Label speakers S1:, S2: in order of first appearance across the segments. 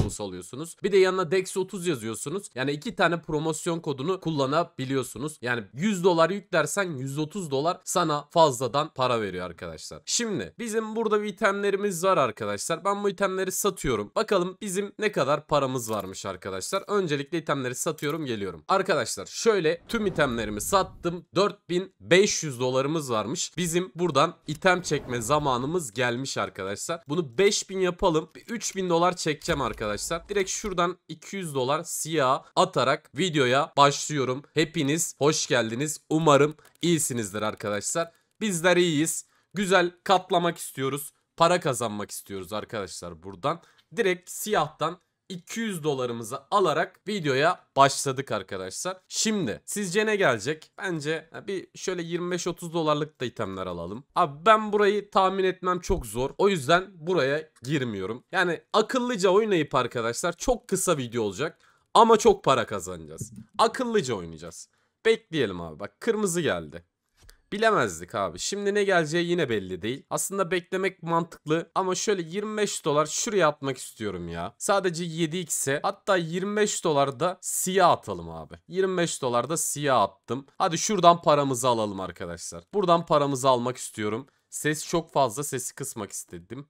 S1: bonus alıyorsunuz. Bir de yanına DEX 30 yazıyorsunuz. Yani iki tane promosyon kodunu kullanabiliyorsunuz. Yani 100 dolar yüklersen 130 dolar sana fazladan para veriyor arkadaşlar. Şimdi bizim burada bir itemlerimiz var arkadaşlar. Ben bu itemleri satıyorum. Bakalım bizim ne kadar paramız varmış arkadaşlar. Öncelikle itemleri satıyorum geliyorum. Arkadaşlar şöyle tüm itemlerimi sattım. 4500 dolarımız varmış. Bizim buradan item çekme zamanımız gelmiş arkadaşlar. Bunu 5000 yapalım. 3000 dolar çekeceğim arkadaşlar arkadaşlar. Direkt şuradan 200 dolar siyah atarak videoya başlıyorum. Hepiniz hoş geldiniz. Umarım iyisinizdir arkadaşlar. Bizler iyiyiz. Güzel katlamak istiyoruz. Para kazanmak istiyoruz arkadaşlar buradan. Direkt siyahtan 200 dolarımızı alarak videoya başladık arkadaşlar. Şimdi sizce ne gelecek? Bence bir şöyle 25-30 dolarlık da itemler alalım. Abi ben burayı tahmin etmem çok zor. O yüzden buraya girmiyorum. Yani akıllıca oynayıp arkadaşlar çok kısa video olacak. Ama çok para kazanacağız. Akıllıca oynayacağız. Bekleyelim abi bak kırmızı geldi. Bilemezdik abi. Şimdi ne geleceği yine belli değil. Aslında beklemek mantıklı ama şöyle 25 dolar şuraya atmak istiyorum ya. Sadece 7x'e hatta 25 dolar da siyah atalım abi. 25 dolar da siyah attım. Hadi şuradan paramızı alalım arkadaşlar. Buradan paramızı almak istiyorum. Ses çok fazla sesi kısmak istedim.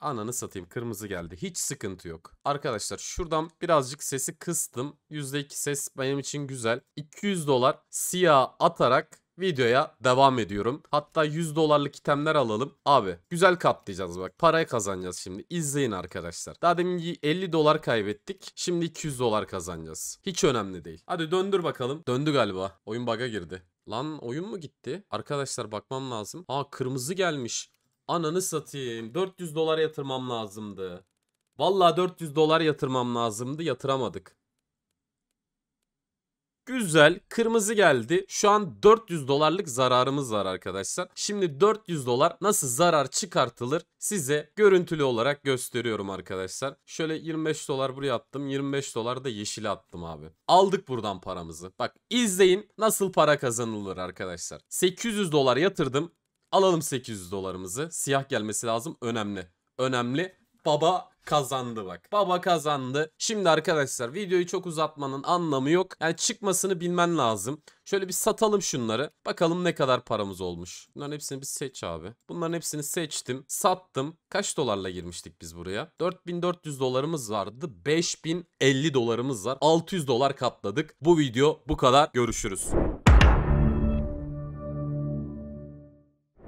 S1: Ananı satayım kırmızı geldi. Hiç sıkıntı yok. Arkadaşlar şuradan birazcık sesi kıstım. %2 ses benim için güzel. 200 dolar siyah atarak videoya devam ediyorum. Hatta 100 dolarlık itemler alalım. Abi güzel katlayacağız bak. Parayı kazanacağız şimdi. İzleyin arkadaşlar. Daha demin 50 dolar kaybettik. Şimdi 200 dolar kazanacağız. Hiç önemli değil. Hadi döndür bakalım. Döndü galiba. Oyun baga girdi. Lan oyun mu gitti? Arkadaşlar bakmam lazım. Aa kırmızı gelmiş. Ananı satayım. 400 dolar yatırmam lazımdı. Vallahi 400 dolar yatırmam lazımdı. Yatıramadık. Güzel. Kırmızı geldi. Şu an 400 dolarlık zararımız var arkadaşlar. Şimdi 400 dolar nasıl zarar çıkartılır size görüntülü olarak gösteriyorum arkadaşlar. Şöyle 25 dolar buraya attım. 25 dolar da yeşile attım abi. Aldık buradan paramızı. Bak izleyin nasıl para kazanılır arkadaşlar. 800 dolar yatırdım. Alalım 800 dolarımızı. Siyah gelmesi lazım. Önemli. Önemli baba kazandı bak. Baba kazandı. Şimdi arkadaşlar videoyu çok uzatmanın anlamı yok. Yani çıkmasını bilmen lazım. Şöyle bir satalım şunları. Bakalım ne kadar paramız olmuş. Bunların hepsini bir seç abi. Bunların hepsini seçtim. Sattım. Kaç dolarla girmiştik biz buraya? 4400 dolarımız vardı. 5050 dolarımız var. 600 dolar katladık. Bu video bu kadar. Görüşürüz.